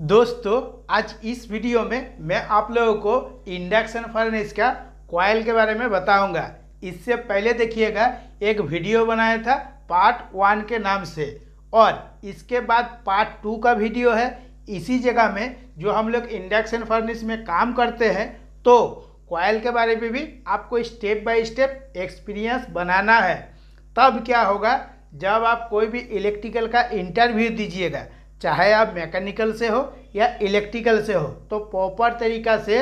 दोस्तों आज इस वीडियो में मैं आप लोगों को इंडक्शन फर्नेस का कॉयल के बारे में बताऊंगा इससे पहले देखिएगा एक वीडियो बनाया था पार्ट वन के नाम से और इसके बाद पार्ट टू का वीडियो है इसी जगह में जो हम लोग इंडक्शन फर्नेस में काम करते हैं तो कॉयल के बारे में भी आपको स्टेप बाय स्टेप एक्सपीरियंस बनाना है तब क्या होगा जब आप कोई भी इलेक्ट्रिकल का इंटरव्यू दीजिएगा चाहे आप मैकेनिकल से हो या इलेक्ट्रिकल से हो तो प्रॉपर तरीका से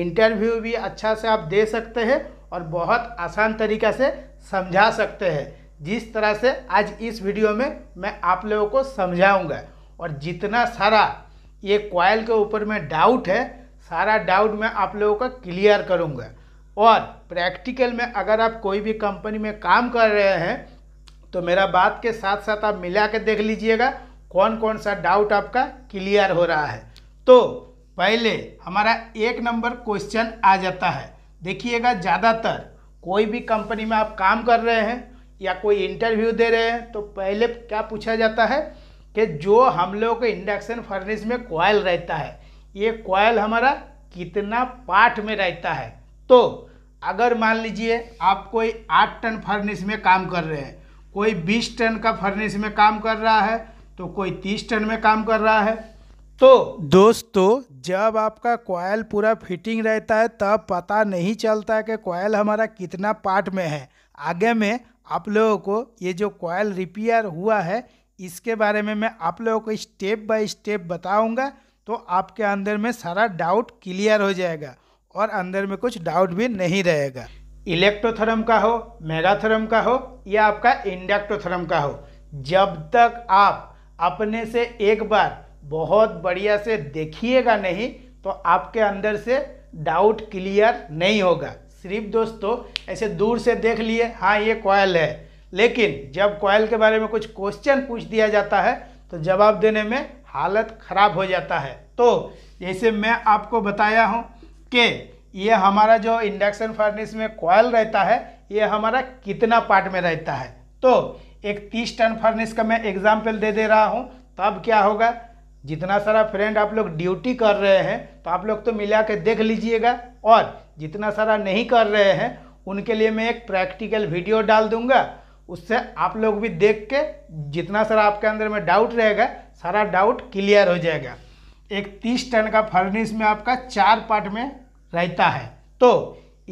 इंटरव्यू भी अच्छा से आप दे सकते हैं और बहुत आसान तरीका से समझा सकते हैं जिस तरह से आज इस वीडियो में मैं आप लोगों को समझाऊंगा और जितना सारा ये क्वाइल के ऊपर में डाउट है सारा डाउट मैं आप लोगों का क्लियर करूँगा और प्रैक्टिकल में अगर आप कोई भी कंपनी में काम कर रहे हैं तो मेरा बात के साथ साथ आप मिला के देख लीजिएगा कौन कौन सा डाउट आपका क्लियर हो रहा है तो पहले हमारा एक नंबर क्वेश्चन आ जाता है देखिएगा ज़्यादातर कोई भी कंपनी में आप काम कर रहे हैं या कोई इंटरव्यू दे रहे हैं तो पहले क्या पूछा जाता है कि जो हम लोगों के इंडक्शन फर्निस में कोयल रहता है ये कोयल हमारा कितना पार्ट में रहता है तो अगर मान लीजिए आप कोई आठ टन फर्निस में काम कर रहे हैं कोई बीस टन का फर्निस में काम कर रहा है तो कोई तीस टन में काम कर रहा है तो दोस्तों जब आपका कोयल पूरा फिटिंग रहता है तब पता नहीं चलता है कि कोयल हमारा कितना पार्ट में है आगे में आप लोगों को ये जो कोयल रिपेयर हुआ है इसके बारे में मैं आप लोगों को स्टेप बाय स्टेप बताऊंगा तो आपके अंदर में सारा डाउट क्लियर हो जाएगा और अंदर में कुछ डाउट भी नहीं रहेगा इलेक्ट्रोथर्म का हो मेराथर्म का हो या आपका इंडक्टोथर्म का हो जब तक आप अपने से एक बार बहुत बढ़िया से देखिएगा नहीं तो आपके अंदर से डाउट क्लियर नहीं होगा सिर्फ दोस्तों ऐसे दूर से देख लिए हाँ ये कॉयल है लेकिन जब कॉयल के बारे में कुछ क्वेश्चन पूछ दिया जाता है तो जवाब देने में हालत ख़राब हो जाता है तो जैसे मैं आपको बताया हूँ कि ये हमारा जो इंडक्शन फर्निस में कॉयल रहता है ये हमारा कितना पार्ट में रहता है तो एक तीस टन फर्निस का मैं एग्जाम्पल दे दे रहा हूँ तब क्या होगा जितना सारा फ्रेंड आप लोग ड्यूटी कर रहे हैं तो आप लोग तो मिला के देख लीजिएगा और जितना सारा नहीं कर रहे हैं उनके लिए मैं एक प्रैक्टिकल वीडियो डाल दूंगा उससे आप लोग भी देख के जितना सारा आपके अंदर में डाउट रहेगा सारा डाउट क्लियर हो जाएगा एक तीस टन का फर्निस में आपका चार पार्ट में रहता है तो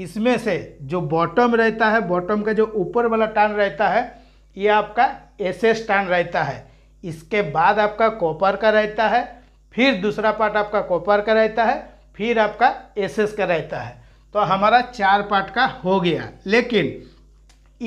इसमें से जो बॉटम रहता है बॉटम का जो ऊपर वाला टन रहता है ये आपका एस एस स्टैंड रहता है इसके बाद आपका कॉपर का रहता है फिर दूसरा पार्ट आपका कॉपर का रहता है फिर आपका एस का रहता है तो हमारा चार पार्ट का हो गया लेकिन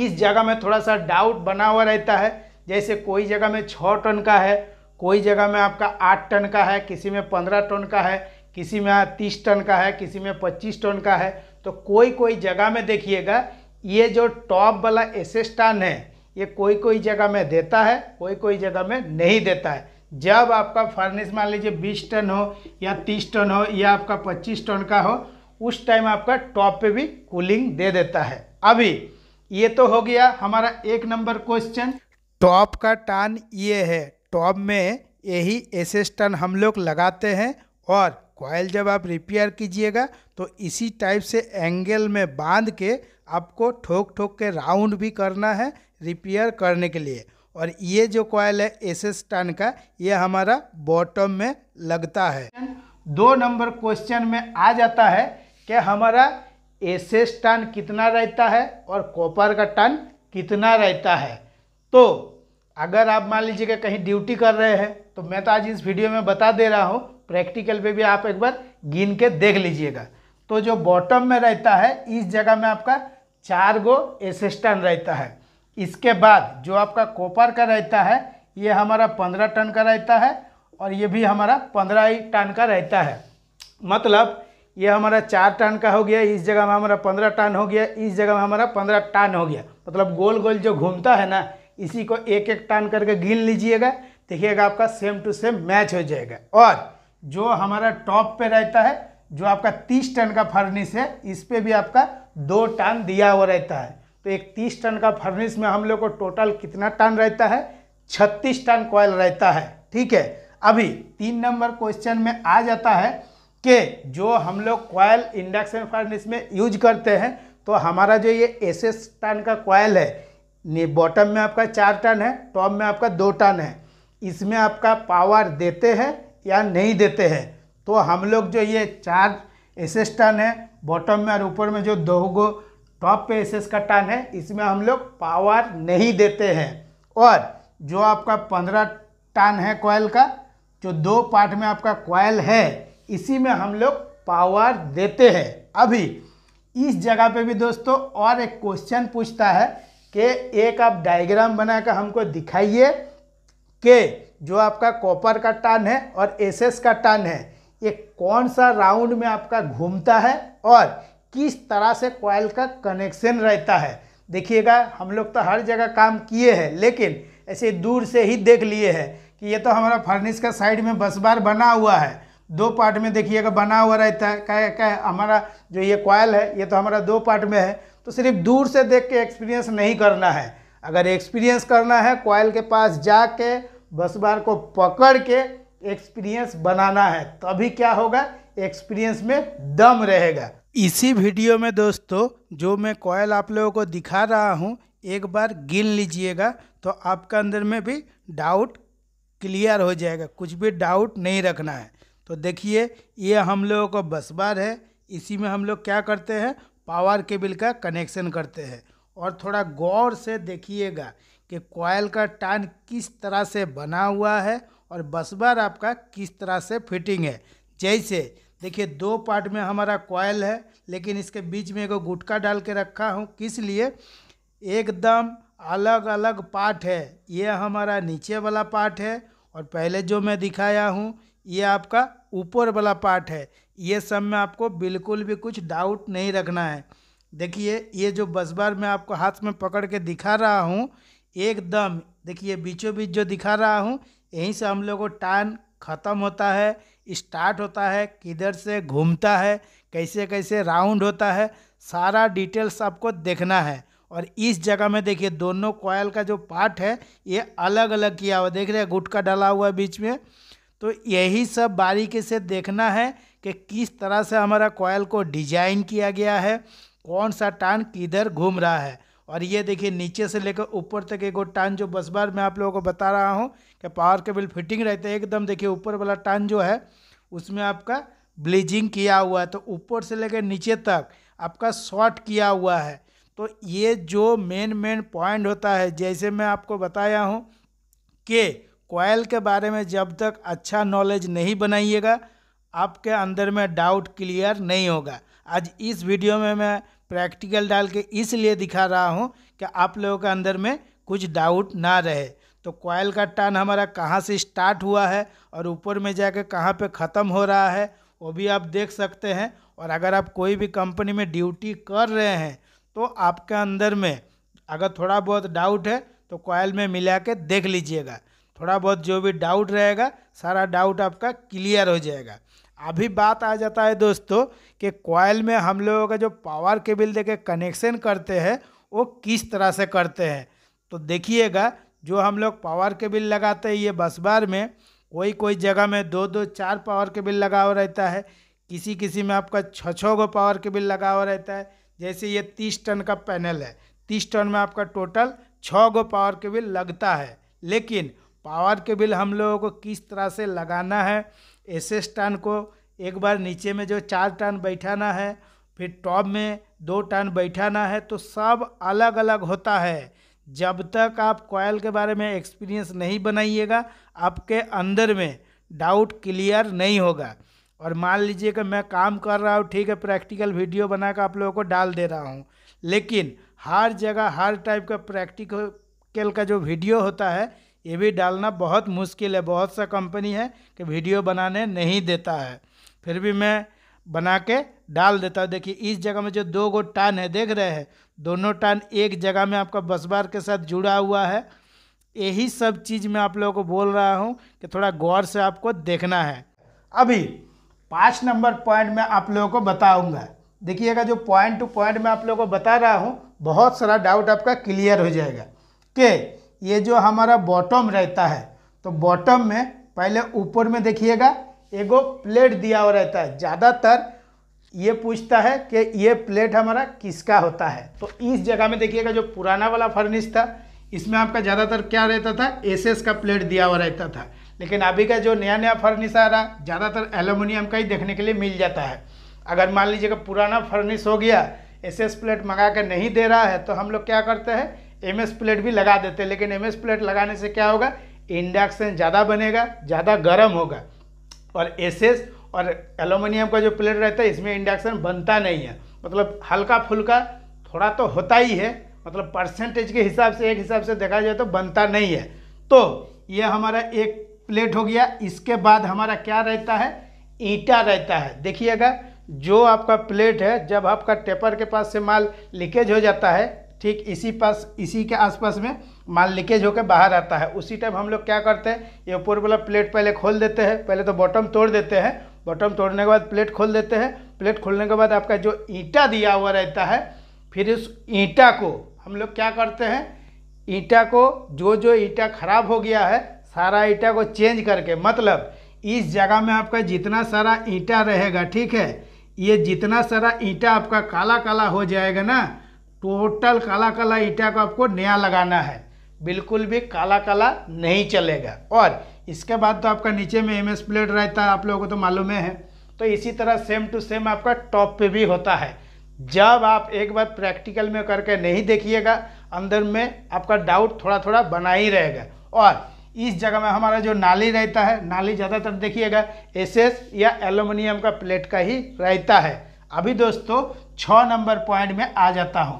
इस जगह में थोड़ा सा डाउट बना हुआ रहता है जैसे कोई जगह में छः टन का है कोई जगह में आपका आठ टन का है किसी में पंद्रह टन का है किसी में तीस टन का है किसी में पच्चीस टन का है तो कोई कोई जगह में देखिएगा ये जो टॉप वाला एस स्टान है ये कोई कोई जगह में देता है कोई कोई जगह में नहीं देता है जब आपका फर्नेस मान लीजिए 20 टन हो या 30 टन हो या आपका 25 टन का हो उस टाइम आपका टॉप पे भी कूलिंग दे देता है अभी ये तो हो गया हमारा एक नंबर क्वेश्चन टॉप का टन ये है टॉप में यही एसेस टन हम लोग लगाते हैं और कॉयल जब आप रिपेयर कीजिएगा तो इसी टाइप से एंगल में बांध के आपको ठोक ठोक के राउंड भी करना है रिपेयर करने के लिए और ये जो कॉयल है एस एस टन का ये हमारा बॉटम में लगता है दो नंबर क्वेश्चन में आ जाता है कि हमारा एस एस टन कितना रहता है और कॉपर का टन कितना रहता है तो अगर आप मान लीजिए कि कहीं ड्यूटी कर रहे हैं तो मैं तो आज इस वीडियो में बता दे रहा हूँ प्रैक्टिकल पे भी आप एक बार गिन के देख लीजिएगा तो जो बॉटम में रहता है इस जगह में आपका चार गो एसिस्टेंट रहता है इसके बाद जो आपका कॉपर का रहता है ये हमारा पंद्रह टन का रहता है और ये भी हमारा पंद्रह ही टन का रहता है मतलब ये हमारा चार टन का हो गया इस जगह में हमारा पंद्रह टन हो गया इस जगह में हमारा पंद्रह टन हो गया मतलब गोल गोल जो घूमता है ना इसी को एक एक टन करके गिन लीजिएगा देखिएगा आपका सेम टू सेम मैच हो जाएगा और जो हमारा टॉप पे रहता है जो आपका तीस टन का फर्निस है इस पर भी आपका दो टन दिया हुआ रहता है तो एक तीस टन का फर्निस में हम लोग को टोटल कितना टन रहता है छत्तीस टन कॉयल रहता है ठीक है अभी तीन नंबर क्वेश्चन में आ जाता है कि जो हम लोग कॉयल इंडक्शन फर्निस में यूज करते हैं तो हमारा जो ये एस एस टन का कॉयल है बॉटम में आपका चार टन है टॉप में आपका दो टन है इसमें आपका पावर देते हैं या नहीं देते हैं तो हम लोग जो ये चार एस टन है बॉटम में और ऊपर में जो दो गो टॉप पे एस का टन है इसमें हम लोग पावर नहीं देते हैं और जो आपका पंद्रह टन है कॉयल का जो दो पार्ट में आपका कॉयल है इसी में हम लोग पावर देते हैं अभी इस जगह पे भी दोस्तों और एक क्वेश्चन पूछता है कि एक आप डायग्राम बनाकर हमको दिखाइए कि जो आपका कॉपर का टर्न है और एसएस का टर्न है ये कौन सा राउंड में आपका घूमता है और किस तरह से कॉयल का कनेक्शन रहता है देखिएगा हम लोग तो हर जगह काम किए हैं लेकिन ऐसे दूर से ही देख लिए हैं कि ये तो हमारा फर्निस का साइड में बस बार बना हुआ है दो पार्ट में देखिएगा बना हुआ रहता है क्या क्या हमारा जो ये कॉयल है ये तो हमारा दो पार्ट में है तो सिर्फ दूर से देख के एक्सपीरियंस नहीं करना है अगर एक्सपीरियंस करना है कॉयल के पास जाके बस बार को पकड़ के एक्सपीरियंस बनाना है तभी क्या होगा एक्सपीरियंस में दम रहेगा इसी वीडियो में दोस्तों जो मैं कॉयल आप लोगों को दिखा रहा हूँ एक बार गिन लीजिएगा तो आपका अंदर में भी डाउट क्लियर हो जाएगा कुछ भी डाउट नहीं रखना है तो देखिए ये हम लोगों को बस बार है इसी में हम लोग क्या करते हैं पावर केबल का कनेक्शन करते हैं और थोड़ा गौर से देखिएगा कि कॉयल का टान किस तरह से बना हुआ है और बसबार आपका किस तरह से फिटिंग है जैसे देखिए दो पार्ट में हमारा कॉयल है लेकिन इसके बीच में एगो गुटका डाल के रखा हूँ किस लिए एकदम अलग अलग पार्ट है ये हमारा नीचे वाला पार्ट है और पहले जो मैं दिखाया हूँ ये आपका ऊपर वाला पार्ट है ये सब में आपको बिल्कुल भी कुछ डाउट नहीं रखना है देखिए ये जो बस बार मैं आपको हाथ में पकड़ के दिखा रहा हूँ एकदम देखिए बीचों बीच जो दिखा रहा हूँ यहीं से हम लोगों को टान ख़त्म होता है स्टार्ट होता है किधर से घूमता है कैसे कैसे राउंड होता है सारा डिटेल्स आपको देखना है और इस जगह में देखिए दोनों कॉयल का जो पार्ट है ये अलग अलग किया हुआ देख रहे हैं गुटका डाला हुआ है बीच में तो यही सब बारीकी से देखना है कि किस तरह से हमारा कॉयल को डिजाइन किया गया है कौन सा टान किधर घूम रहा है और ये देखिए नीचे से लेकर ऊपर तक एक टान जो बस बार मैं आप लोगों को बता रहा हूँ कि पावर केबल फिटिंग रहते एकदम देखिए ऊपर वाला टान जो है उसमें आपका ब्लीजिंग किया हुआ है तो ऊपर से लेकर नीचे तक आपका शॉर्ट किया हुआ है तो ये जो मेन मेन पॉइंट होता है जैसे मैं आपको बताया हूँ कि कोयल के बारे में जब तक अच्छा नॉलेज नहीं बनाइएगा आपके अंदर में डाउट क्लियर नहीं होगा आज इस वीडियो में मैं प्रैक्टिकल डाल के इसलिए दिखा रहा हूँ कि आप लोगों के अंदर में कुछ डाउट ना रहे तो कोयल का टर्न हमारा कहाँ से स्टार्ट हुआ है और ऊपर में जाके कहाँ पे ख़त्म हो रहा है वो भी आप देख सकते हैं और अगर आप कोई भी कंपनी में ड्यूटी कर रहे हैं तो आपके अंदर में अगर थोड़ा बहुत डाउट है तो कोयल में मिला के देख लीजिएगा थोड़ा बहुत जो भी डाउट रहेगा सारा डाउट आपका क्लियर हो जाएगा अभी बात आ जाता है दोस्तों कि कॉयल में हम लोगों का जो पावर केबल देके कनेक्शन करते हैं वो किस तरह से करते हैं तो देखिएगा जो हम लोग पावर केबल लगाते हैं ये बस बार में कोई कोई जगह में दो दो चार पावर केबल लगा हुआ रहता है किसी किसी में आपका छः छः गो पावर केबल लगा हुआ रहता है जैसे ये तीस टन का पैनल है तीस टन में आपका टोटल छः गो पावर केबल लगता है लेकिन पावर केबल हम लोगों को किस तरह से लगाना है एस एस टर्न को एक बार नीचे में जो चार टर्न बैठाना है फिर टॉप में दो टर्न बैठाना है तो सब अलग अलग होता है जब तक आप कॉयल के बारे में एक्सपीरियंस नहीं बनाइएगा आपके अंदर में डाउट क्लियर नहीं होगा और मान लीजिए कि मैं काम कर रहा हूँ ठीक है प्रैक्टिकल वीडियो बना कर आप लोगों को डाल दे रहा हूँ लेकिन हर जगह हर टाइप का प्रैक्टिकल का जो वीडियो होता है ये भी डालना बहुत मुश्किल है बहुत सा कंपनी है कि वीडियो बनाने नहीं देता है फिर भी मैं बना के डाल देता हूँ देखिए इस जगह में जो दो गो टान है देख रहे हैं दोनों टान एक जगह में आपका बस बार के साथ जुड़ा हुआ है यही सब चीज़ मैं आप लोगों को बोल रहा हूँ कि थोड़ा गौर से आपको देखना है अभी पाँच नंबर पॉइंट मैं आप लोगों को बताऊँगा देखिएगा जो पॉइंट टू पॉइंट मैं आप लोगों को बता रहा हूँ बहुत सारा डाउट आपका क्लियर हो जाएगा के ये जो हमारा बॉटम रहता है तो बॉटम में पहले ऊपर में देखिएगा एगो प्लेट दिया हुआ रहता है ज़्यादातर ये पूछता है कि ये प्लेट हमारा किसका होता है तो इस जगह में देखिएगा जो पुराना वाला फर्निश था इसमें आपका ज़्यादातर क्या रहता था एसएस का प्लेट दिया हुआ रहता था लेकिन अभी का जो नया नया फर्निश आ रहा ज़्यादातर एलुमिनियम का ही देखने के लिए मिल जाता है अगर मान लीजिएगा पुराना फर्निश हो गया एस एस प्लेट मंगा कर नहीं दे रहा है तो हम लोग क्या करते हैं एम एस प्लेट भी लगा देते हैं लेकिन एम एस प्लेट लगाने से क्या होगा इंडक्शन ज़्यादा बनेगा ज़्यादा गर्म होगा और एस एस और एलुमिनियम का जो प्लेट रहता है इसमें इंडक्शन बनता नहीं है मतलब हल्का फुल्का थोड़ा तो होता ही है मतलब परसेंटेज के हिसाब से एक हिसाब से देखा जाए तो बनता नहीं है तो ये हमारा एक प्लेट हो गया इसके बाद हमारा क्या रहता है ईटा रहता है देखिएगा जो आपका प्लेट है जब आपका टेपर के पास से माल लीकेज हो जाता है ठीक इसी पास इसी के आसपास में माल लीकेज होकर बाहर आता है उसी टाइम हम लोग क्या करते हैं ये ऊपर वाला प्लेट पहले खोल देते हैं पहले तो बॉटम तोड़ देते हैं बॉटम तोड़ने के बाद प्लेट खोल देते हैं प्लेट खोलने के बाद आपका जो ईंटा दिया हुआ रहता है फिर उस ईंटा को हम लोग क्या करते हैं ईंटा को जो जो ईंटा खराब हो गया है सारा ईंटा को चेंज करके मतलब इस जगह में आपका जितना सारा ईंटा रहेगा ठीक है ये जितना सारा ईंटा आपका काला काला हो जाएगा ना टोटल काला काला ईटा को आपको नया लगाना है बिल्कुल भी काला काला नहीं चलेगा और इसके बाद तो आपका नीचे में एम एस प्लेट रहता है आप लोगों को तो मालूम है तो इसी तरह सेम टू सेम आपका टॉप पे भी होता है जब आप एक बार प्रैक्टिकल में करके नहीं देखिएगा अंदर में आपका डाउट थोड़ा थोड़ा बना ही रहेगा और इस जगह में हमारा जो नाली रहता है नाली ज़्यादातर देखिएगा एसएस या एलुमिनियम का प्लेट का ही रहता है अभी दोस्तों छः नंबर पॉइंट में आ जाता हूँ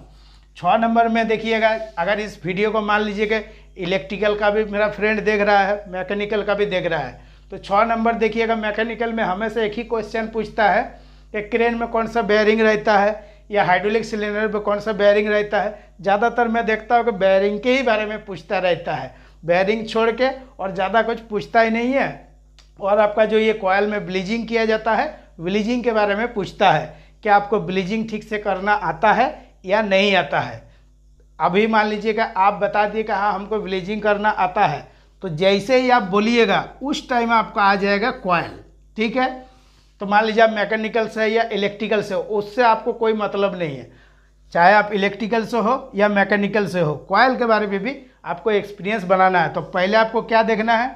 छः नंबर में देखिएगा अगर इस वीडियो को मान लीजिए कि इलेक्ट्रिकल का भी मेरा फ्रेंड देख रहा है मैकेनिकल का भी देख रहा है तो छः नंबर देखिएगा मैकेनिकल में हमेशा एक ही क्वेश्चन पूछता है कि क्रेन में कौन सा बैरिंग रहता है या हाइड्रोलिक सिलेंडर में कौन सा बैरिंग रहता है ज़्यादातर मैं देखता हूँ कि बैरिंग के ही बारे में पूछता रहता है बैरिंग छोड़ के और ज़्यादा कुछ पूछता ही नहीं है और आपका जो ये कॉयल में ब्लीजिंग किया जाता है ब्लीजिंग के बारे में पूछता है क्या आपको ब्लीजिंग ठीक से करना आता है या नहीं आता है अभी मान लीजिएगा आप बता दिए कि हाँ हमको ब्लीचिंग करना आता है तो जैसे ही आप बोलिएगा उस टाइम आपका आ जाएगा क्वाइल ठीक है तो मान लीजिए आप मैकेनिकल से या इलेक्ट्रिकल से हो उससे आपको कोई मतलब नहीं है चाहे आप इलेक्ट्रिकल से हो या मैकेनिकल से हो क्वाइल के बारे में भी आपको एक्सपीरियंस बनाना है तो पहले आपको क्या देखना है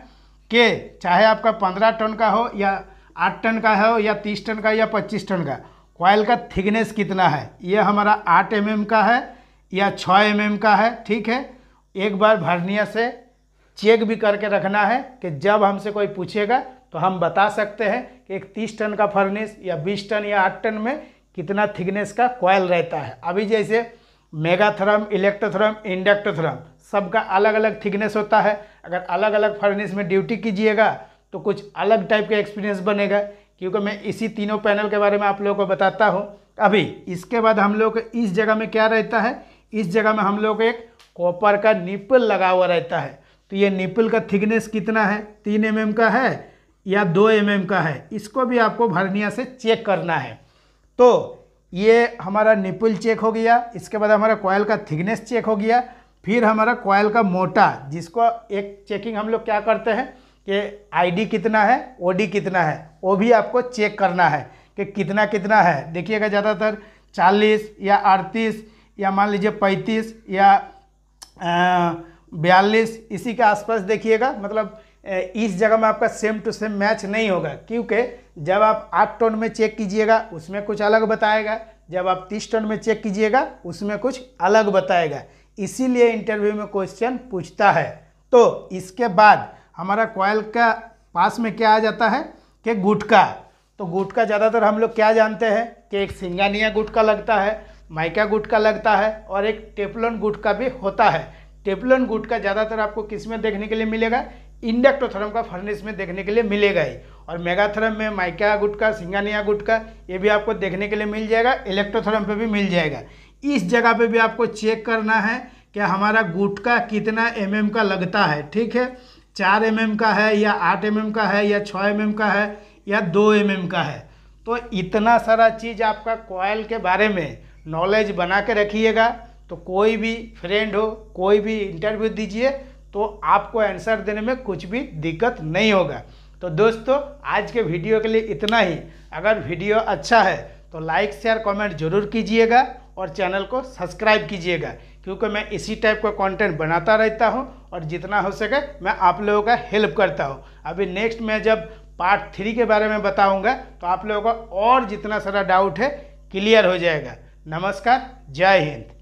कि चाहे आपका पंद्रह टन का हो या आठ टन का हो या तीस टन का या पच्चीस टन का कॉयल का थिकनेस कितना है यह हमारा आठ एम mm का है या छः एम mm का है ठीक है एक बार भरनिया से चेक भी करके रखना है कि जब हमसे कोई पूछेगा तो हम बता सकते हैं कि एक तीस टन का फर्निस या बीस टन या आठ टन में कितना थिकनेस का कॉयल रहता है अभी जैसे मेगाथ्रम इलेक्ट्रोथ्रम इंडक्टोथ्रम सबका अलग अलग थिकनेस होता है अगर अलग अलग फर्निस में ड्यूटी कीजिएगा तो कुछ अलग टाइप का एक्सपीरियंस बनेगा क्योंकि मैं इसी तीनों पैनल के बारे में आप लोगों को बताता हूँ अभी इसके बाद हम लोग इस जगह में क्या रहता है इस जगह में हम लोग एक कॉपर का निपल लगा हुआ रहता है तो ये निपल का थिकनेस कितना है तीन एम mm का है या दो एम mm का है इसको भी आपको भरनिया से चेक करना है तो ये हमारा निपल चेक हो गया इसके बाद हमारा कॉयल का थिकनेस चेक हो गया फिर हमारा कोयल का मोटा जिसको एक चेकिंग हम लोग क्या करते हैं कि आईडी कितना है ओडी कितना है वो भी आपको चेक करना है कि कितना कितना है देखिएगा ज़्यादातर चालीस या अड़तीस या मान लीजिए पैंतीस या बयालीस इसी के आसपास देखिएगा मतलब इस जगह में आपका सेम टू सेम मैच नहीं होगा क्योंकि जब आप आठ टोन में चेक कीजिएगा उसमें कुछ अलग बताएगा जब आप तीस टोन में चेक कीजिएगा उसमें कुछ अलग बताएगा इसीलिए इंटरव्यू में क्वेश्चन पूछता है तो इसके बाद हमारा कॉयल का पास में क्या आ जाता है कि गुटका तो गुटका ज़्यादातर हम लोग क्या जानते हैं कि एक सिंगानिया गुटका लगता है माइका गुटका लगता है और एक टेपलोन गुटका भी होता है टेपलोन गुटका ज़्यादातर आपको किस में देखने के लिए मिलेगा इंडक्टोथरम का फर्निस में देखने के लिए मिलेगा ही और मेगाथरम में माइका गुटका सिंगानिया गुटका ये भी आपको देखने के लिए मिल जाएगा इलेक्ट्रोथरम पर भी मिल जाएगा इस जगह पर भी आपको चेक करना है कि हमारा गुटका कितना एम का लगता है ठीक है चार एम mm का है या आठ एम mm का है या छः एम mm का है या दो एम mm का है तो इतना सारा चीज़ आपका कॉयल के बारे में नॉलेज बना के रखिएगा तो कोई भी फ्रेंड हो कोई भी इंटरव्यू दीजिए तो आपको आंसर देने में कुछ भी दिक्कत नहीं होगा तो दोस्तों आज के वीडियो के लिए इतना ही अगर वीडियो अच्छा है तो लाइक शेयर कमेंट जरूर कीजिएगा और चैनल को सब्सक्राइब कीजिएगा क्योंकि मैं इसी टाइप का कंटेंट बनाता रहता हूँ और जितना हो सके मैं आप लोगों का हेल्प करता हूँ अभी नेक्स्ट मैं जब पार्ट थ्री के बारे में बताऊँगा तो आप लोगों का और जितना सारा डाउट है क्लियर हो जाएगा नमस्कार जय हिंद